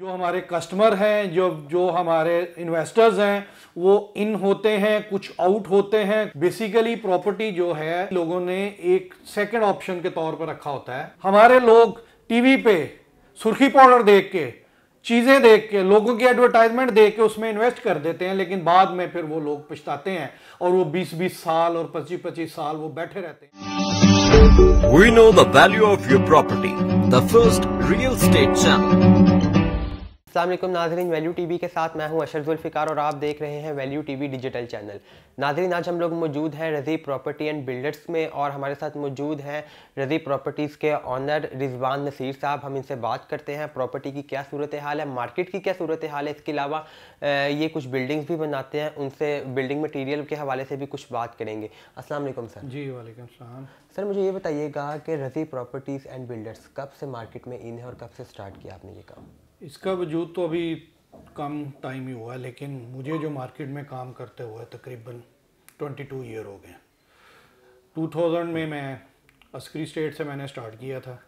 जो हमारे कस्टमर हैं जो जो हमारे इन्वेस्टर्स हैं वो इन होते हैं कुछ आउट होते हैं बेसिकली प्रॉपर्टी जो है लोगों ने एक सेकंड ऑप्शन के तौर पर रखा होता है हमारे लोग टीवी पे सुर्खी पाउडर देख के चीज़ें देख के लोगों की एडवर्टाइजमेंट देख के उसमें इन्वेस्ट कर देते हैं लेकिन बाद में फिर वो लोग पछताते हैं और वो 20-20 साल और 25-25 साल वो बैठे रहते हैं we know the value of your property the first real estate channel. अल्लाम नाजरीन वैल्यू टीवी के साथ मैं हूं अशरजुल्फ़िकार और आप देख रहे हैं वैल्यू टीवी डिजिटल चैनल नाजरीन आज हम लोग मौजूद हैं रज़ी प्रॉपर्टी एंड बिल्डर्स में और हमारे साथ मौजूद हैं रज़ी प्रॉपर्टीज़ के ऑनर रिजवान नसीर साहब हम इनसे बात करते हैं प्रॉपर्टी की क्या सूरत हाल है मार्केट की क्या सूरत हाल है इसके अलावा ये कुछ बिल्डिंग्स भी बनाते हैं उनसे बिल्डिंग मटीरियल के हवाले से भी कुछ बात करेंगे असल सर जी वाईक सर मुझे ये बताइएगा कि रजी प्रॉपर्टीज़ एंड बिल्डर्स कब से मार्केट में इन है और कब से स्टार्ट किया आपने ये काम इसका वजूद तो अभी कम टाइम ही हुआ लेकिन मुझे जो मार्केट में काम करते हुए तकरीबन 22 ईयर हो गए 2000 में मैं अस्करी स्टेट से मैंने स्टार्ट किया था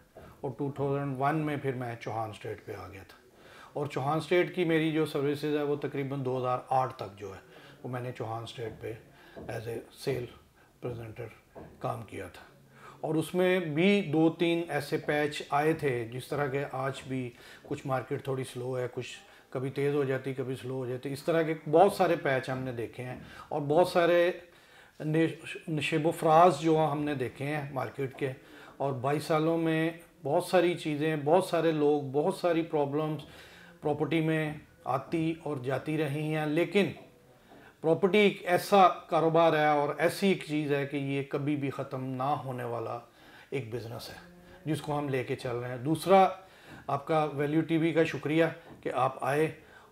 और 2001 में फिर मैं चौहान स्टेट पे आ गया था और चौहान स्टेट की मेरी जो सर्विसेज है वो तकरीबन 2008 तक जो है वो मैंने चौहान स्टेट पे एज ए सेल प्रेजेंटर काम किया था और उसमें भी दो तीन ऐसे पैच आए थे जिस तरह के आज भी कुछ मार्केट थोड़ी स्लो है कुछ कभी तेज़ हो जाती कभी स्लो हो जाती इस तरह के बहुत सारे पैच हमने देखे हैं और बहुत सारे नशेब फ्राज जो हमने देखे हैं मार्केट के और बाईस सालों में बहुत सारी चीज़ें बहुत सारे लोग बहुत सारी प्रॉब्लम्स प्रॉपर्टी में आती और जाती रही हैं लेकिन प्रॉपर्टी एक ऐसा कारोबार है और ऐसी एक चीज़ है कि ये कभी भी ख़त्म ना होने वाला एक बिज़नेस है जिसको हम लेके चल रहे हैं दूसरा आपका वैल्यू टीवी का शुक्रिया कि आप आए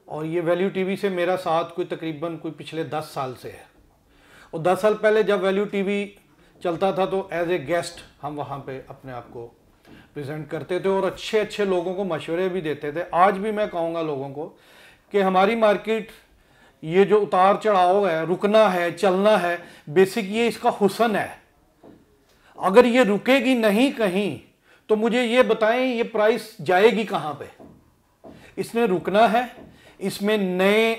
और ये वैल्यू टीवी से मेरा साथ कोई तकरीबन कोई पिछले दस साल से है और दस साल पहले जब वैल्यू टीवी चलता था तो एज ए गेस्ट हम वहाँ पे अपने आप को प्रेजेंट करते थे और अच्छे अच्छे लोगों को मशवरे भी देते थे आज भी मैं कहूँगा लोगों को कि हमारी मार्केट ये जो उतार चढ़ाव है रुकना है चलना है बेसिक ये इसका हुसन है अगर ये रुकेगी नहीं कहीं तो मुझे ये बताएं ये प्राइस जाएगी कहाँ पे इसने रुकना है इसमें नए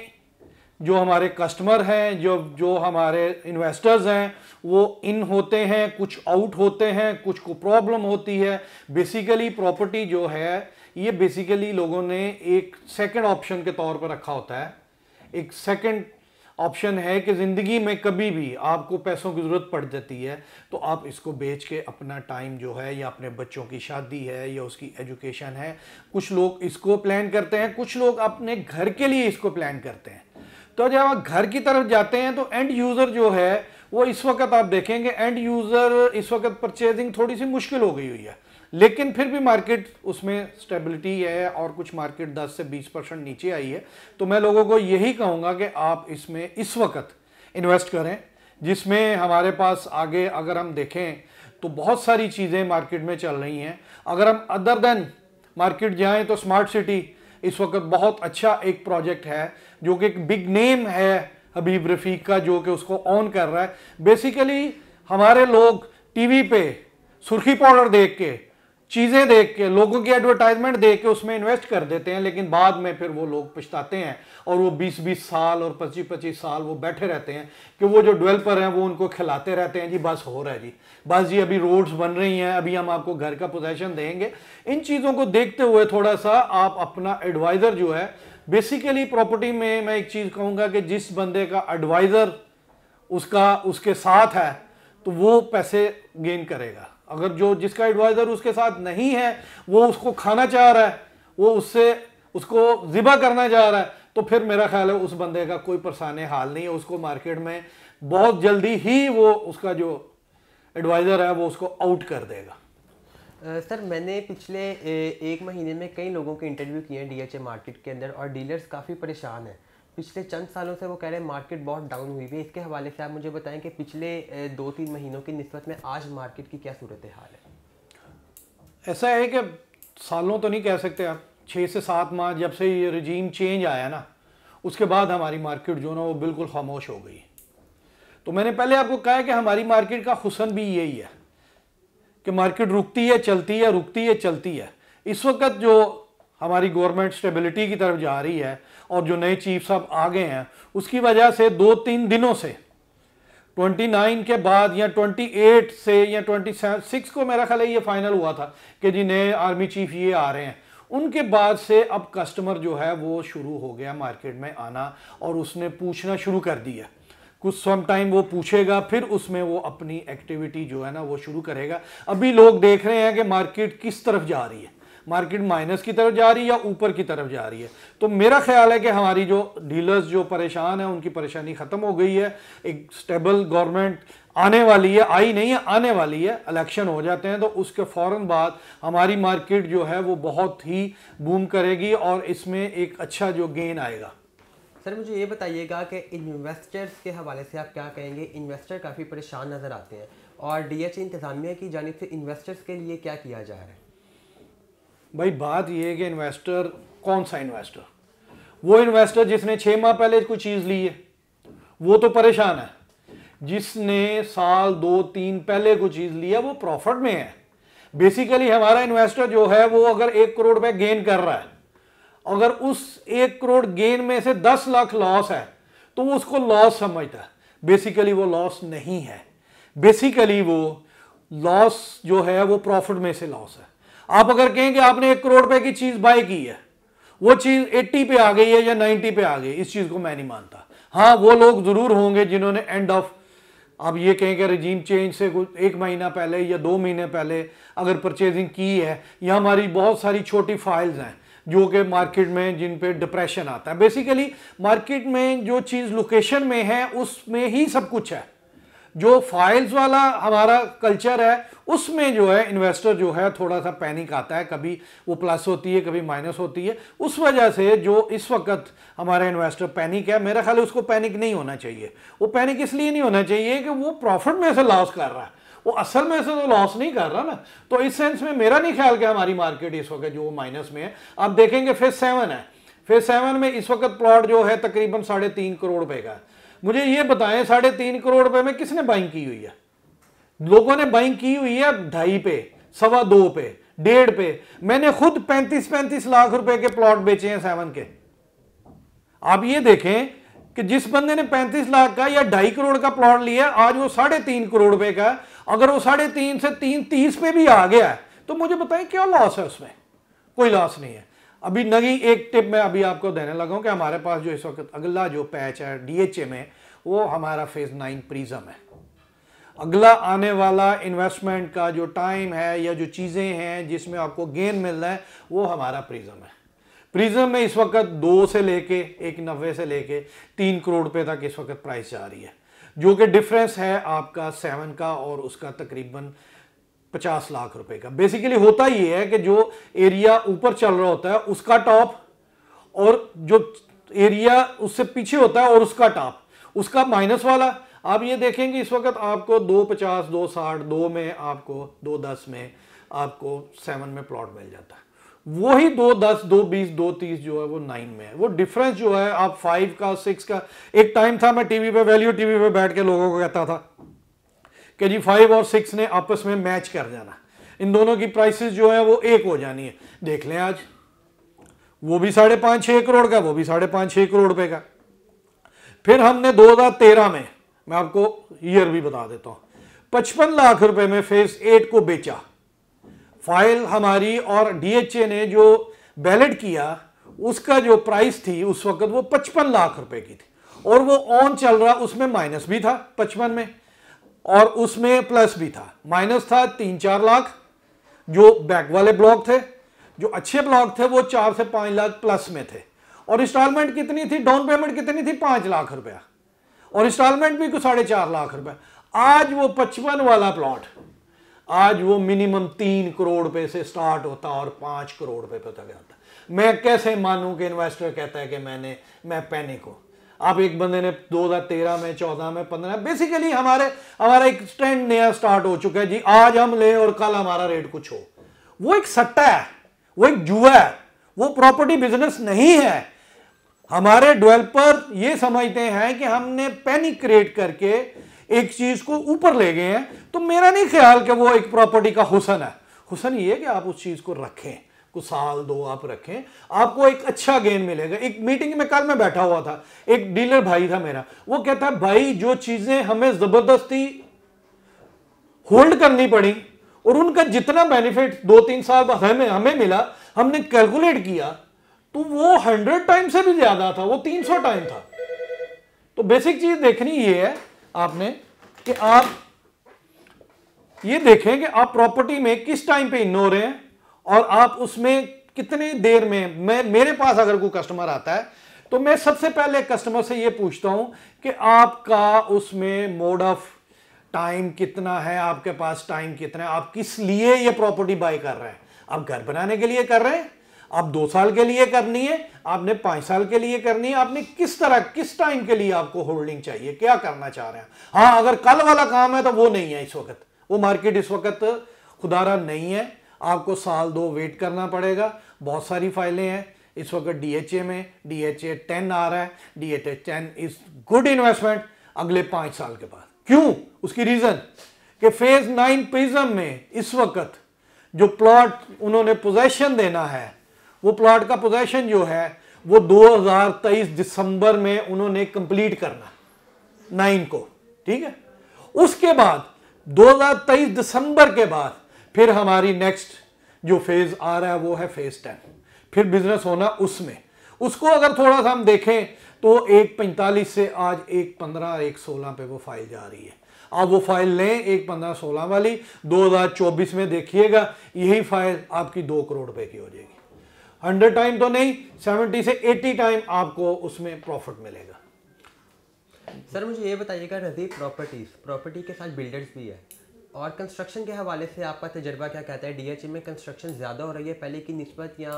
जो हमारे कस्टमर हैं जो जो हमारे इन्वेस्टर्स हैं वो इन होते हैं कुछ आउट होते हैं कुछ को प्रॉब्लम होती है बेसिकली प्रॉपर्टी जो है ये बेसिकली लोगों ने एक सेकंड ऑप्शन के तौर पर रखा होता है एक सेकंड ऑप्शन है कि ज़िंदगी में कभी भी आपको पैसों की ज़रूरत पड़ जाती है तो आप इसको बेच के अपना टाइम जो है या अपने बच्चों की शादी है या उसकी एजुकेशन है कुछ लोग इसको प्लान करते हैं कुछ लोग अपने घर के लिए इसको प्लान करते हैं तो जब आप घर की तरफ जाते हैं तो एंड यूज़र जो है वो इस वक्त आप देखेंगे एंड यूज़र इस वक्त परचेजिंग थोड़ी सी मुश्किल हो गई हुई है लेकिन फिर भी मार्केट उसमें स्टेबिलिटी है और कुछ मार्केट 10 से 20 परसेंट नीचे आई है तो मैं लोगों को यही कहूँगा कि आप इसमें इस वक्त इन्वेस्ट करें जिसमें हमारे पास आगे अगर हम देखें तो बहुत सारी चीज़ें मार्केट में चल रही हैं अगर हम अदर देन मार्केट जाएँ तो स्मार्ट सिटी इस वक्त बहुत अच्छा एक प्रोजेक्ट है जो कि एक बिग नेम है हबीब रफ़ीक का जो कि उसको ऑन कर रहा है बेसिकली हमारे लोग टीवी पे सुर्खी पाउडर देख के चीज़ें देख के लोगों की एडवर्टाइजमेंट देख के उसमें इन्वेस्ट कर देते हैं लेकिन बाद में फिर वो लोग पछताते हैं और वो 20-20 साल और 25-25 साल वो बैठे रहते हैं कि वो जो डेवलपर हैं वो उनको खिलाते रहते हैं जी बस हो रहा है जी बस जी अभी रोड्स बन रही हैं अभी हम आपको घर का पोजेशन देंगे इन चीज़ों को देखते हुए थोड़ा सा आप अपना एडवाइज़र जो है बेसिकली प्रॉपर्टी में मैं एक चीज़ कहूँगा कि जिस बंदे का एडवाइज़र उसका उसके साथ है तो वो पैसे गेन करेगा अगर जो जिसका एडवाइज़र उसके साथ नहीं है वो उसको खाना चाह रहा है वो उससे उसको ज़िबा करना चाह रहा है तो फिर मेरा ख्याल है उस बंदे का कोई परेशान हाल नहीं है उसको मार्केट में बहुत जल्दी ही वो उसका जो एडवाइज़र है वो उसको आउट कर देगा सर मैंने पिछले ए, एक महीने में कई लोगों के इंटरव्यू किए हैं डीएचए मार्केट के अंदर और डीलर्स काफ़ी परेशान हैं पिछले चंद सालों से वो कह रहे हैं मार्केट बहुत डाउन हुई हुई है इसके हवाले से आप मुझे बताएं कि पिछले दो तीन महीनों की नस्बत में आज मार्केट की क्या सूरत हाल है ऐसा है कि सालों तो नहीं कह सकते आप छः से सात माह जब से ये रजीम चेंज आया ना उसके बाद हमारी मार्केट जो ना वो बिल्कुल खामोश हो गई तो मैंने पहले आपको कहा कि हमारी मार्केट का हुसन भी यही है कि मार्केट रुकती है चलती है रुकती है चलती है इस वक्त जो हमारी गवर्नमेंट स्टेबिलिटी की तरफ जा रही है और जो नए चीफ साहब आ गए हैं उसकी वजह से दो तीन दिनों से 29 के बाद या 28 से या 26 को मेरा ख्याल है ये फाइनल हुआ था कि जी नए आर्मी चीफ ये आ रहे हैं उनके बाद से अब कस्टमर जो है वो शुरू हो गया मार्केट में आना और उसने पूछना शुरू कर दिया कुछ सम टाइम वो पूछेगा फिर उसमें वो अपनी एक्टिविटी जो है ना वो शुरू करेगा अभी लोग देख रहे हैं कि मार्केट किस तरफ जा रही है मार्केट माइनस की तरफ जा रही है या ऊपर की तरफ जा रही है तो मेरा ख्याल है कि हमारी जो डीलर्स जो परेशान है उनकी परेशानी ख़त्म हो गई है एक स्टेबल गवर्नमेंट आने वाली है आई नहीं है आने वाली है इलेक्शन हो जाते हैं तो उसके फ़ौर बाद हमारी मार्केट जो है वो बहुत ही बूम करेगी और इसमें एक अच्छा जो गेन आएगा सर मुझे ये बताइएगा कि इन्वेस्टर्स के हवाले से आप क्या कहेंगे इन्वेस्टर काफ़ी परेशान नज़र आते हैं और डी एच इंतज़ामिया की जानब से इन्वेस्टर्स के लिए क्या किया जा रहा है भाई बात यह है कि इन्वेस्टर कौन सा इन्वेस्टर वो इन्वेस्टर जिसने छः माह पहले कोई चीज़ ली है वो तो परेशान है जिसने साल दो तीन पहले कोई चीज़ लिया वो प्रॉफिट में है बेसिकली हमारा इन्वेस्टर जो है वो अगर एक करोड़ रुपए गेन कर रहा है अगर उस एक करोड़ गेन में से दस लाख लॉस है तो वो उसको लॉस समझता है बेसिकली वो लॉस नहीं है बेसिकली वो लॉस जो है वो प्रॉफिट में से लॉस है आप अगर कहें कि आपने एक करोड़ रुपए की चीज बाय की है वो चीज 80 पे आ गई है या 90 पे आ गई इस चीज को मैं नहीं मानता हाँ वो लोग जरूर होंगे जिन्होंने एंड ऑफ आप ये कहें कि रिजीम चेंज से कुछ एक महीना पहले या दो महीने पहले अगर परचेजिंग की है या हमारी बहुत सारी छोटी फाइल्स हैं जो कि मार्केट में जिन पे डिप्रेशन आता है बेसिकली मार्केट में जो चीज़ लोकेशन में है उसमें ही सब कुछ है जो फाइल्स वाला हमारा कल्चर है उसमें जो है इन्वेस्टर जो है थोड़ा सा पैनिक आता है कभी वो प्लस होती है कभी माइनस होती है उस वजह से जो इस वक्त हमारा इन्वेस्टर पैनिक है मेरा ख्याल उसको पैनिक नहीं होना चाहिए वो पैनिक इसलिए नहीं होना चाहिए कि वो प्रॉफिट में से लॉस कर रहा है वो असल में से तो लॉस नहीं कर रहा ना तो इस सेंस में मेरा नहीं ख्याल कि हमारी मार्केट इस वक्त जो माइनस में है आप देखेंगे फेज सेवन है फेज सेवन में इस वक्त प्लॉट जो है तकरीबन साढ़े तीन करोड़ रुपए का है मुझे ये बताएं साढ़े तीन करोड़ रुपए में किसने बाइंग की हुई है लोगों ने बाइंग की हुई है ढाई पे सवा दो पे डेढ़ पे मैंने खुद पैंतीस पैंतीस लाख रुपए के प्लॉट बेचे हैं सेवन के आप ये देखें कि जिस बंदे ने पैंतीस लाख का या ढाई करोड़ का प्लॉट लिया आज वो साढ़े तीन करोड़ रुपए का अगर वो साढ़े तीन से तीन तीस पे भी आ गया है तो मुझे बताएं क्या लॉस है उसमें कोई लॉस नहीं है अभी नगी एक टिप मैं अभी आपको देने लगा हूँ कि हमारे पास जो इस वक्त अगला जो पैच है डीएचए में वो हमारा फेज नाइन प्रीजम है अगला आने वाला इन्वेस्टमेंट का जो टाइम है या जो चीज़ें हैं जिसमें आपको गेन मिल रहा है वो हमारा प्रिज्म है प्रिज्म में इस वक्त दो से लेके एक नब्बे से लेके तीन करोड़ रुपये तक इस वक्त प्राइस जा रही है जो कि डिफरेंस है आपका सेवन का और उसका तकरीबन पचास लाख रुपए का बेसिकली होता ये है कि जो एरिया ऊपर चल रहा होता है उसका टॉप और जो एरिया उससे पीछे होता है और उसका टॉप उसका माइनस वाला आप ये देखेंगे इस वक्त आपको दो पचास दो साठ दो में आपको दो दस में आपको सेवन में प्लॉट मिल जाता है वही दो दस दो बीस दो तीस जो है वो नाइन में है वो डिफरेंस जो है आप फाइव का सिक्स का एक टाइम था मैं टीवी पे वैल्यू टीवी पे बैठ के लोगों को कहता था कि जी फाइव और सिक्स ने आपस में मैच कर जाना इन दोनों की प्राइसेस जो है वो एक हो जानी है देख लें आज वो भी साढ़े पाँच छः करोड़ का वो भी साढ़े पाँच छः करोड़ रुपये का फिर हमने 2013 में मैं आपको ईयर भी बता देता हूँ पचपन लाख रुपए में फेज एट को बेचा फाइल हमारी और डीएचए ने जो बैलेट किया उसका जो प्राइस थी उस वक्त वो पचपन लाख रुपए की थी और वो ऑन चल रहा उसमें माइनस भी था पचपन में और उसमें प्लस भी था माइनस था तीन चार लाख जो बैक वाले ब्लॉक थे जो अच्छे ब्लॉक थे वो चार से पाँच लाख प्लस में थे और इंस्टॉलमेंट कितनी थी डाउन पेमेंट कितनी थी पाँच लाख रुपया और इंस्टॉलमेंट भी कुछ साढ़े चार लाख रुपया आज वो पचपन वाला प्लॉट आज वो मिनिमम तीन करोड़ रुपए से स्टार्ट होता और पाँच करोड़ रुपए पे तक जाता मैं कैसे मानूँ कि इन्वेस्टर कहता है कि मैंने मैं पैनिक हूँ आप एक बंदे ने 2013 में 14 में 15 बेसिकली हमारे हमारा एक ट्रेंड नया स्टार्ट हो चुका है जी आज हम ले और कल हमारा रेट कुछ हो वो एक सट्टा है वो एक जुआ है वो प्रॉपर्टी बिजनेस नहीं है हमारे डेवलपर ये समझते हैं कि हमने पैनिक क्रिएट करके एक चीज को ऊपर ले गए हैं तो मेरा नहीं ख्याल कि वो एक प्रॉपर्टी का हुसन है हुसन ये है कि आप उस चीज को रखें कुछ साल दो आप रखें आपको एक अच्छा गेन मिलेगा एक मीटिंग में कल मैं बैठा हुआ था एक डीलर भाई था मेरा वो कहता है भाई जो चीजें हमें जबरदस्ती होल्ड करनी पड़ी और उनका जितना बेनिफिट दो तीन साल हमें हमें मिला हमने कैलकुलेट किया तो वो हंड्रेड टाइम से भी ज्यादा था वो तीन सौ टाइम था तो बेसिक चीज देखनी ये है आपने कि आप ये देखें कि आप प्रॉपर्टी में किस टाइम पे इन हो रहे हैं और आप उसमें कितनी देर में मैं मेरे पास अगर कोई कस्टमर आता है तो मैं सबसे पहले कस्टमर से ये पूछता हूं कि आपका उसमें मोड ऑफ टाइम कितना है आपके पास टाइम कितना है आप किस लिए ये प्रॉपर्टी बाय कर रहे हैं आप घर बनाने के लिए कर रहे हैं आप दो साल के लिए करनी है आपने पांच साल के लिए करनी है आपने किस तरह किस टाइम के लिए आपको होल्डिंग चाहिए क्या करना चाह रहे हैं हाँ अगर कल वाला काम है तो वो नहीं है इस वक्त वो मार्केट इस वक्त खुदारा नहीं है आपको साल दो वेट करना पड़ेगा बहुत सारी फाइलें हैं इस वक्त डीएचए में डीएचए टेन आ रहा है DHA ten is good investment अगले पाँच साल के बाद क्यों उसकी रीज़न कि फेज़ नाइन प्रिज्म में इस वक्त जो प्लॉट उन्होंने पोजेशन देना है वो प्लॉट का पोजेशन जो है वो 2023 दिसंबर में उन्होंने कंप्लीट करना नाइन को ठीक है उसके बाद 2023 दिसंबर के बाद फिर हमारी नेक्स्ट जो फेज आ रहा है वो है फेज टेन फिर बिजनेस होना उसमें उसको अगर थोड़ा सा हम देखें तो एक पैंतालीस से आज एक पंद्रह एक सोलह पे वो फाइल जा रही है आप वो फाइल लें एक पंद्रह सोलह वाली चौबीस में देखिएगा यही फाइल आपकी दो करोड़ रुपए की हो जाएगी हंड्रेड टाइम तो नहीं सेवेंटी से एटी टाइम आपको उसमें प्रॉफिट मिलेगा सर मुझे ये बताइएगा नदी प्रॉपर्टीज प्रॉपर्टी के साथ बिल्डर्स भी है और कंस्ट्रक्शन के हवाले से आपका तजर्बा क्या कहता है डीएचए में कंस्ट्रक्शन ज़्यादा हो रही है पहले की नस्बत या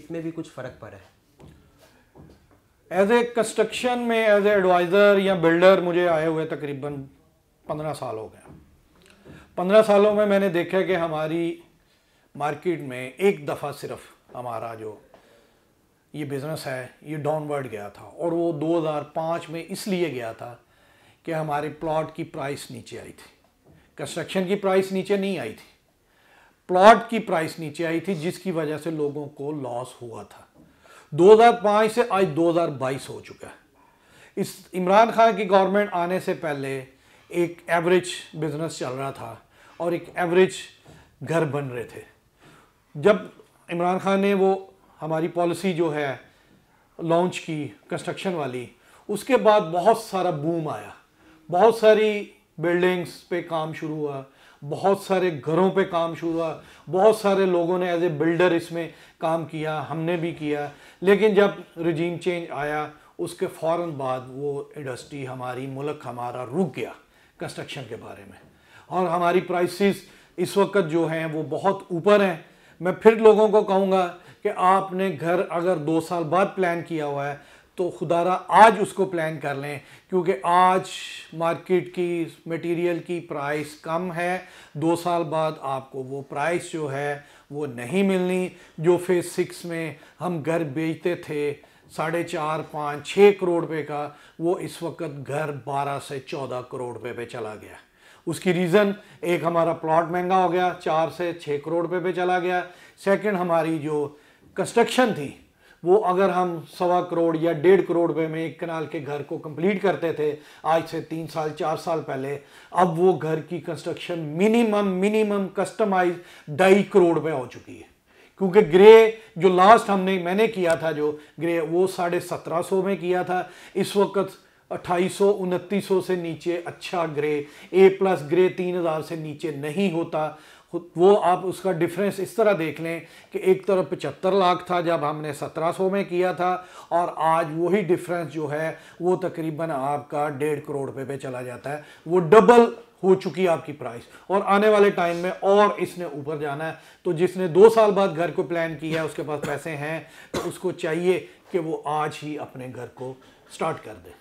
इसमें भी कुछ फ़र्क पड़ा है एज ए कंस्ट्रक्शन में एज ए एडवाइज़र या बिल्डर मुझे आए हुए तकरीबन पंद्रह साल हो गए पंद्रह सालों में मैंने देखा कि हमारी मार्केट में एक दफ़ा सिर्फ हमारा जो ये बिज़नेस है ये डाउनवर्ड गया था और वो 2005 में इसलिए गया था कि हमारे प्लॉट की प्राइस नीचे आई थी कंस्ट्रक्शन की प्राइस नीचे नहीं आई थी प्लॉट की प्राइस नीचे आई थी जिसकी वजह से लोगों को लॉस हुआ था 2005 से आज 2022 हो चुका है इस इमरान खान की गवर्नमेंट आने से पहले एक एवरेज बिजनेस चल रहा था और एक एवरेज घर बन रहे थे जब इमरान खान ने वो हमारी पॉलिसी जो है लॉन्च की कंस्ट्रक्शन वाली उसके बाद बहुत सारा बूम आया बहुत सारी बिल्डिंग्स पे काम शुरू हुआ बहुत सारे घरों पे काम शुरू हुआ बहुत सारे लोगों ने एज ए बिल्डर इसमें काम किया हमने भी किया लेकिन जब रिजीम चेंज आया उसके फ़ौर बाद वो इंडस्ट्री हमारी मुल्क हमारा रुक गया कंस्ट्रक्शन के बारे में और हमारी प्राइसेस इस वक्त जो हैं वो बहुत ऊपर हैं मैं फिर लोगों को कहूँगा कि आपने घर अगर दो साल बाद प्लान किया हुआ है तो खुदारा आज उसको प्लान कर लें क्योंकि आज मार्केट की मटेरियल की प्राइस कम है दो साल बाद आपको वो प्राइस जो है वो नहीं मिलनी जो फेज़ सिक्स में हम घर बेचते थे साढ़े चार पाँच छः करोड़ रुपये का वो इस वक्त घर बारह से चौदह करोड़ रुपये पे चला गया उसकी रीज़न एक हमारा प्लॉट महंगा हो गया चार से छः करोड़ रुपये पे चला गया सेकंड हमारी जो कंस्ट्रक्शन थी वो अगर हम सवा करोड़ या डेढ़ करोड़ रुपए में एक कनाल के घर को कंप्लीट करते थे आज से तीन साल चार साल पहले अब वो घर की कंस्ट्रक्शन मिनिमम मिनिमम कस्टमाइज ढाई करोड़ रुपए हो चुकी है क्योंकि ग्रे जो लास्ट हमने मैंने किया था जो ग्रे वो साढ़े सत्रह सौ में किया था इस वक्त अट्ठाईस सौ से नीचे अच्छा ग्रे ए प्लस ग्रे तीन हज़ार से नीचे नहीं होता वो आप उसका डिफरेंस इस तरह देख लें कि एक तरफ पचहत्तर लाख था जब हमने सत्रह सौ में किया था और आज वही डिफरेंस जो है वो तकरीबन आपका डेढ़ करोड़ रुपये पे चला जाता है वो डबल हो चुकी है आपकी प्राइस और आने वाले टाइम में और इसने ऊपर जाना है तो जिसने दो साल बाद घर को प्लान किया है उसके पास पैसे हैं तो उसको चाहिए कि वो आज ही अपने घर को स्टार्ट कर दें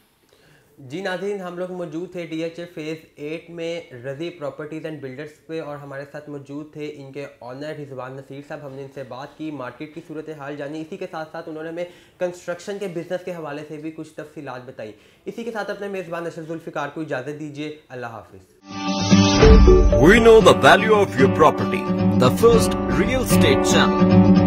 जी नाजीन हम लोग मौजूद थे D H A phase eight में रजी प्रॉपर्टीज़ एंड बिल्डर्स पे और हमारे साथ मौजूद थे इनके ऑनर रिजवान नसीर साहब हमने इनसे बात की मार्केट की सूरत हाल जानी इसी के साथ साथ उन्होंने हमें कंस्ट्रक्शन के बिज़नेस के हवाले से भी कुछ तफसीत बताई इसी के साथ अपने मेज़बान नशरजुल्फ़िकार को इजाज़त दीजिए अल्लाह हाफिज़ We know the value of your property, the first real estate channel.